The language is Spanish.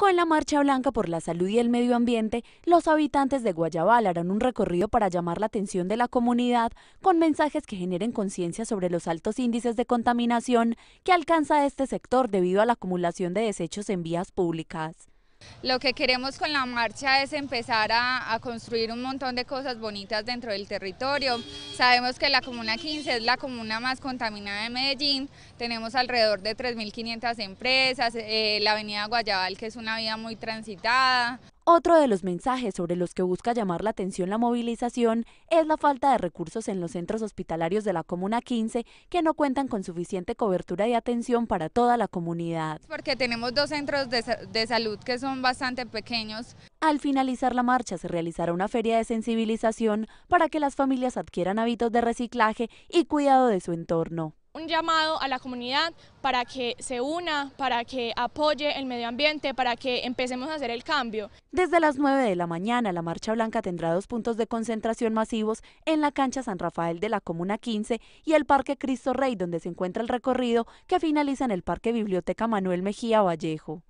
Con la Marcha Blanca por la Salud y el Medio Ambiente, los habitantes de Guayabal harán un recorrido para llamar la atención de la comunidad con mensajes que generen conciencia sobre los altos índices de contaminación que alcanza este sector debido a la acumulación de desechos en vías públicas. Lo que queremos con la marcha es empezar a, construir un montón de cosas bonitas dentro del territorio. Sabemos que la Comuna 15 es la comuna más contaminada de Medellín, tenemos alrededor de 3.500 empresas, eh, la avenida Guayabal que es una vía muy transitada. Otro de los mensajes sobre los que busca llamar la atención la movilización es la falta de recursos en los centros hospitalarios de la Comuna 15 que no cuentan con suficiente cobertura de atención para toda la comunidad. Porque tenemos dos centros de, de salud que son bastante pequeños. Al finalizar la marcha se realizará una feria de sensibilización para que las familias adquieran hábitos de reciclaje y cuidado de su entorno llamado a la comunidad para que se una, para que apoye el medio ambiente, para que empecemos a hacer el cambio. Desde las 9 de la mañana, la Marcha Blanca tendrá dos puntos de concentración masivos en la cancha San Rafael de la Comuna 15 y el Parque Cristo Rey, donde se encuentra el recorrido que finaliza en el Parque Biblioteca Manuel Mejía Vallejo.